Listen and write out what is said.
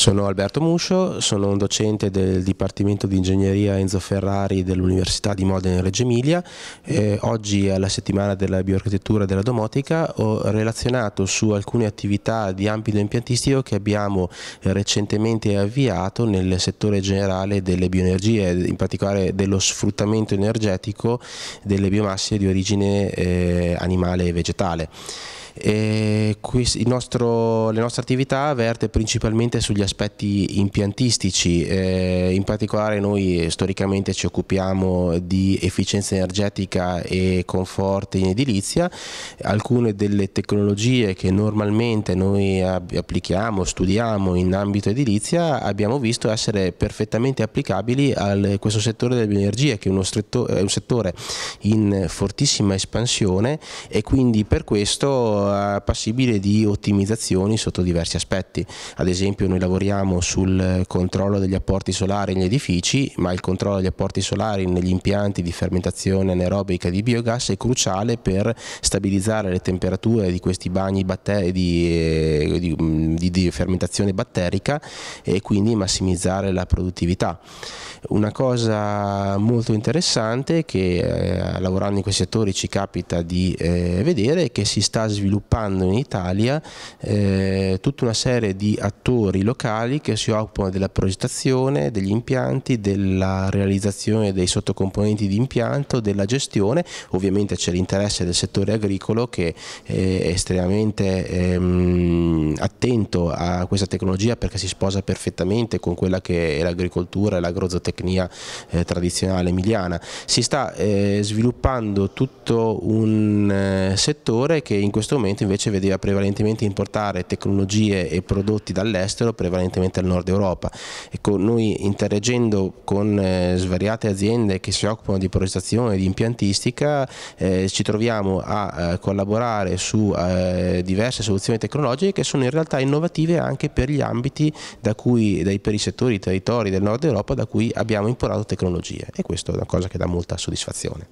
Sono Alberto Muscio, sono un docente del Dipartimento di Ingegneria Enzo Ferrari dell'Università di Modena in Reggio Emilia. Eh, oggi alla settimana della bioarchitettura e della domotica ho relazionato su alcune attività di ambito impiantistico che abbiamo recentemente avviato nel settore generale delle bioenergie, in particolare dello sfruttamento energetico delle biomasse di origine eh, animale e vegetale. Qui, nostro, le nostre attività verte principalmente sugli aspetti impiantistici, eh, in particolare noi storicamente ci occupiamo di efficienza energetica e conforto in edilizia, alcune delle tecnologie che normalmente noi applichiamo, studiamo in ambito edilizia abbiamo visto essere perfettamente applicabili a questo settore della bioenergia che è, è un settore in fortissima espansione e quindi per questo eh, passibile di ottimizzazioni sotto diversi aspetti. Ad esempio noi lavoriamo sul controllo degli apporti solari negli edifici, ma il controllo degli apporti solari negli impianti di fermentazione anaerobica di biogas è cruciale per stabilizzare le temperature di questi bagni batteri, di, eh, di, mm, di, di fermentazione batterica e quindi massimizzare la produttività. Una cosa molto interessante che eh, lavorando in questi settori ci capita di eh, vedere è che si sta sviluppando sviluppando in Italia eh, tutta una serie di attori locali che si occupano della progettazione, degli impianti, della realizzazione dei sottocomponenti di impianto, della gestione, ovviamente c'è l'interesse del settore agricolo che eh, è estremamente ehm, attento a questa tecnologia perché si sposa perfettamente con quella che è l'agricoltura e l'agrozotecnia eh, tradizionale emiliana. Si sta eh, sviluppando tutto un eh, settore che in questo momento momento invece vedeva prevalentemente importare tecnologie e prodotti dall'estero, prevalentemente al nord Europa. Ecco, noi interagendo con eh, svariate aziende che si occupano di progettazione e di impiantistica eh, ci troviamo a eh, collaborare su eh, diverse soluzioni tecnologiche che sono in realtà innovative anche per gli ambiti da cui, dai, per i settori, i territori del nord Europa da cui abbiamo importato tecnologie e questo è una cosa che dà molta soddisfazione.